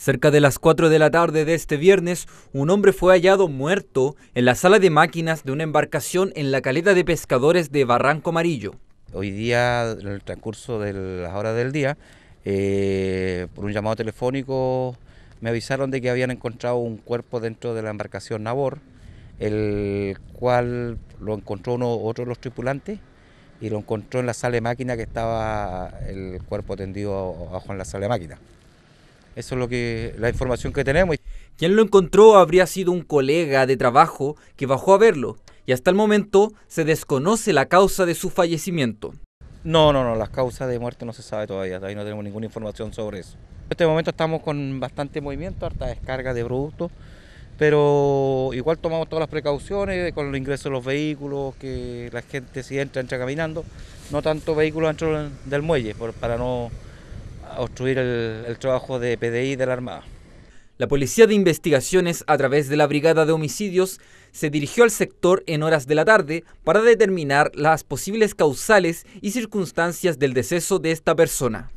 Cerca de las 4 de la tarde de este viernes, un hombre fue hallado muerto en la sala de máquinas de una embarcación en la caleta de pescadores de Barranco Amarillo. Hoy día, en el transcurso de las horas del día, eh, por un llamado telefónico me avisaron de que habían encontrado un cuerpo dentro de la embarcación Nabor, el cual lo encontró uno, otro de los tripulantes y lo encontró en la sala de máquinas que estaba el cuerpo tendido abajo en la sala de máquinas. Eso es lo que la información que tenemos. Quien lo encontró habría sido un colega de trabajo que bajó a verlo y hasta el momento se desconoce la causa de su fallecimiento. No, no, no, las causas de muerte no se sabe todavía, todavía no tenemos ninguna información sobre eso. En este momento estamos con bastante movimiento, harta descarga de productos, pero igual tomamos todas las precauciones con el ingreso de los vehículos, que la gente si entra, entra caminando, no tanto vehículos dentro del muelle, para no obstruir el, trabajo de PDI de la Armada. La Policía de Investigaciones, a través de la Brigada de Homicidios, se dirigió al sector en horas de la tarde para determinar las posibles causales y circunstancias del deceso de esta persona.